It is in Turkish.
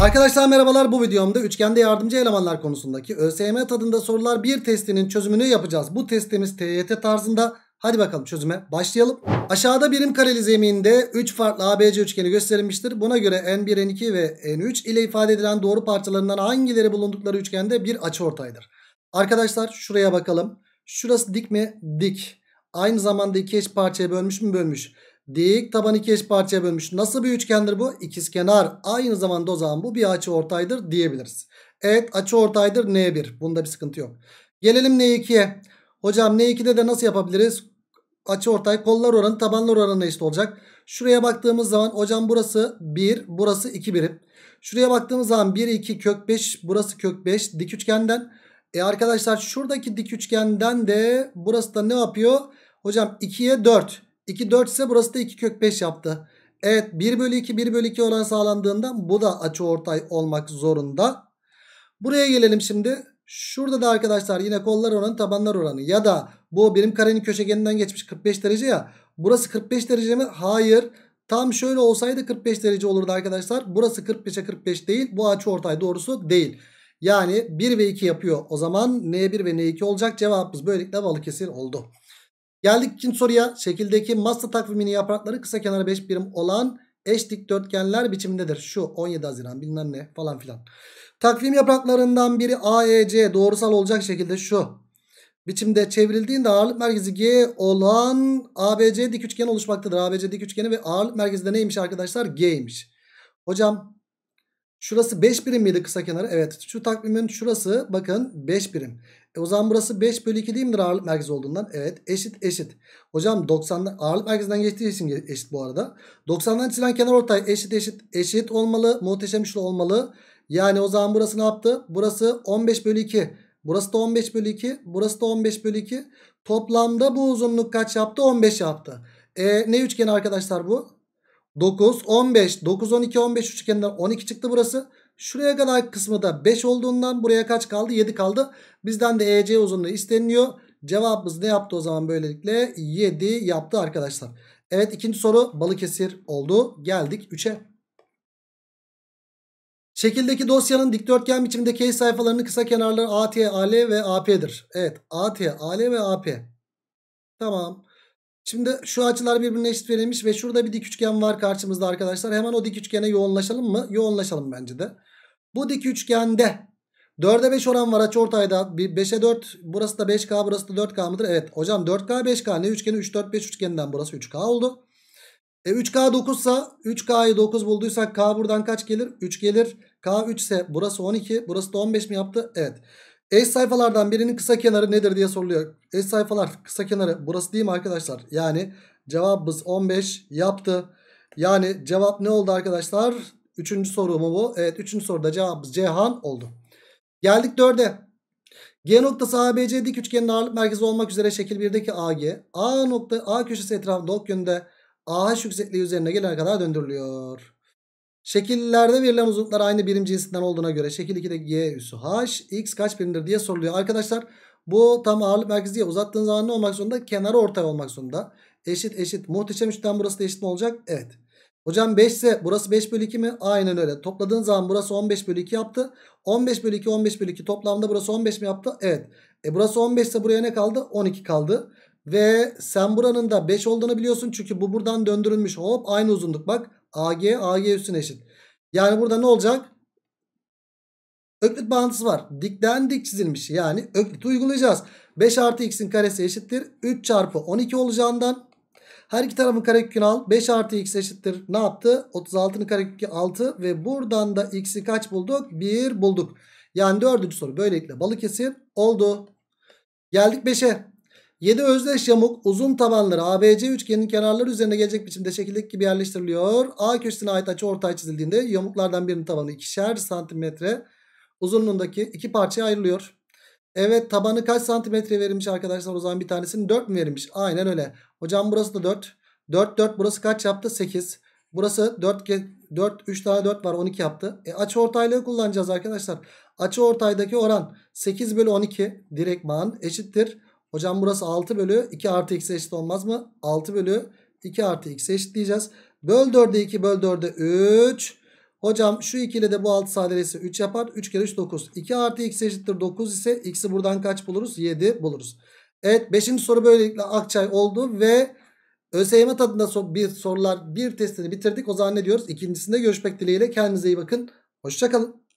Arkadaşlar merhabalar bu videomda üçgende yardımcı elemanlar konusundaki ÖSYM tadında sorular bir testinin çözümünü yapacağız. Bu testimiz TYT tarzında. Hadi bakalım çözüme başlayalım. Aşağıda birim kareli zeminde 3 farklı ABC üçgeni gösterilmiştir. Buna göre N1, N2 ve N3 ile ifade edilen doğru parçalarından hangileri bulundukları üçgende bir açıortaydır. Arkadaşlar şuraya bakalım. Şurası dik mi? Dik. Aynı zamanda iki eş parçaya bölmüş mü? Bölmüş. Dik taban iki eş parçaya bölmüş. Nasıl bir üçgendir bu? İkizkenar. Aynı zamanda o zaman bu bir açı ortaydır diyebiliriz. Evet açı ortaydır N1. Bunda bir sıkıntı yok. Gelelim N2'ye. Hocam N2'de de nasıl yapabiliriz? Açı ortay kollar oranı tabanlar oranına eşit olacak. Şuraya baktığımız zaman hocam burası 1 burası 2 birim. Şuraya baktığımız zaman 1 2 kök 5 burası kök 5 dik üçgenden. E arkadaşlar şuradaki dik üçgenden de burası da ne yapıyor? Hocam 2'ye 4. 2 4 ise burası da 2 kök 5 yaptı. Evet 1 bölü 2 1 bölü 2 oran sağlandığında bu da açı ortay olmak zorunda. Buraya gelelim şimdi. Şurada da arkadaşlar yine kollar oranı tabanlar oranı ya da bu birim karenin köşegeninden geçmiş 45 derece ya. Burası 45 derece mi? Hayır. Tam şöyle olsaydı 45 derece olurdu arkadaşlar. Burası 45'e 45 değil. Bu açı ortay doğrusu değil. Yani 1 ve 2 yapıyor. O zaman N1 ve N2 olacak. Cevabımız böylelikle Balıkesir oldu. Geldik ikinci soruya. Şekildeki masa takviminin yaprakları kısa kenarı 5 birim olan eş dikdörtgenler biçimindedir. Şu 17 Haziran bilmem ne falan filan. Takvim yapraklarından biri AEC doğrusal olacak şekilde şu biçimde çevrildiğinde ağırlık merkezi G olan ABC dik üçgen oluşmaktadır. ABC dik üçgeni ve ağırlık merkezi de neymiş arkadaşlar? G'ymiş. Hocam şurası 5 birim miydi kısa kenarı? Evet. Şu takvimin şurası bakın 5 birim. E o zaman burası 5 bölü 2 değil midir ağırlık merkezi olduğundan? Evet eşit eşit. Hocam 90'dan ağırlık merkezinden geçtiği için eşit bu arada. 90'dan çizilen kenar ortay eşit eşit eşit olmalı. Muhteşem üçlü olmalı. Yani o zaman burası ne yaptı? Burası 15 bölü 2. Burası da 15 bölü 2. Burası da 15 bölü 2. Toplamda bu uzunluk kaç yaptı? 15 yaptı. E, ne üçgen arkadaşlar bu? 9, 15, 9, 12, 15 üçgenden 12 çıktı burası. Şuraya kadar kısmı da 5 olduğundan buraya kaç kaldı? 7 kaldı. Bizden de EC uzunluğu isteniliyor. Cevabımız ne yaptı o zaman böylelikle? 7 yaptı arkadaşlar. Evet ikinci soru Balıkesir oldu. Geldik 3'e. Şekildeki dosyanın dikdörtgen biçimde key sayfalarının kısa kenarları AT, AL ve AP'dir. Evet AT, AL ve AP. Tamam. Şimdi şu açılar birbirine eşit verilmiş ve şurada bir dik üçgen var karşımızda arkadaşlar. Hemen o dik üçgene yoğunlaşalım mı? Yoğunlaşalım bence de. Bu dik üçgende 4'e 5 oran var açıortayda. 5'e 4 burası da 5K burası da 4K mıdır? Evet hocam 4K 5K ne üçgeni 3 4 5 üçgeninden burası 3K oldu. E 3K 9 sa 3K'yı 9 bulduysak K buradan kaç gelir? 3 gelir. K 3 ise burası 12 burası da 15 mi yaptı? Evet. Eş sayfalardan birinin kısa kenarı nedir diye soruluyor. Eş sayfalar kısa kenarı burası değil mi arkadaşlar? Yani cevabımız 15 yaptı. Yani cevap ne oldu arkadaşlar? Üçüncü soru mu bu? Evet üçüncü soruda cevabımız Cihan oldu. Geldik dörde. G noktası ABC dik üçgenin ağırlık merkezi olmak üzere şekil 1'deki AG. A nokta A köşesi etrafında ok yönünde AH yüksekliği üzerine gelene kadar döndürülüyor. Şekillerde verilen uzunluklar aynı birim cinsinden olduğuna göre şekil 2'deki G üssü H, X kaç birimdir diye soruluyor. Arkadaşlar bu tam ağırlık merkezi diye uzattığın zaman ne olmak zorunda? Kenarı ortay olmak zorunda. Eşit eşit. Muhteşem üçten burası da eşit mi olacak? Evet. Hocam 5 ise burası 5 bölü 2 mi? Aynen öyle. Topladığın zaman burası 15 bölü 2 yaptı. 15 bölü 2 15 bölü 2 toplamda burası 15 mi yaptı? Evet. E burası 15 ise buraya ne kaldı? 12 kaldı. Ve sen buranın da 5 olduğunu biliyorsun. Çünkü bu buradan döndürülmüş. Hop aynı uzunluk bak. AG AG üstüne eşit. Yani burada ne olacak? Öklit bağıntısı var. Dikten dik çizilmiş. Yani öklit uygulayacağız. 5 artı x'in karesi eşittir. 3 çarpı 12 olacağından her iki tarafın karekökünü al. 5 artı x eşittir. Ne yaptı? 36'nın karekökü 6 ve buradan da x'i kaç bulduk? 1 bulduk. Yani dördüncü soru böylelikle Balıkesir oldu. Geldik 5'e. 7 özdeş yamuk uzun tabanları ABC üçgenin kenarları üzerine gelecek biçimde şekildeki gibi yerleştiriliyor. A köşesine ait açı ortaya çizildiğinde yamuklardan birinin tabanı ikişer santimetre uzunluğundaki iki parçaya ayrılıyor. Evet tabanı kaç santimetre verilmiş arkadaşlar o zaman bir tanesini 4 mü verilmiş? Aynen öyle. Hocam burası da 4. 4 4 burası kaç yaptı? 8. Burası 4 4 3 tane 4 var 12 yaptı. E açı ortaylığı kullanacağız arkadaşlar. Açı ortaydaki oran 8 bölü 12 direktman eşittir. Hocam burası 6 bölü 2 artı x eşit olmaz mı? 6 bölü 2 artı x eşitleyeceğiz. Böl 4'e 2 böl 4'e 3. Hocam şu ikili de bu 6 sadelesi 3 yapar. 3 kere 3 9. 2 artı x eşittir 9 ise x'i buradan kaç buluruz? 7 buluruz. Evet 5. soru böylelikle Akçay oldu ve ÖSYM tadında bir sorular bir testini bitirdik. O zaman ne diyoruz? İkincisinde görüşmek dileğiyle. Kendinize iyi bakın. Hoşçakalın.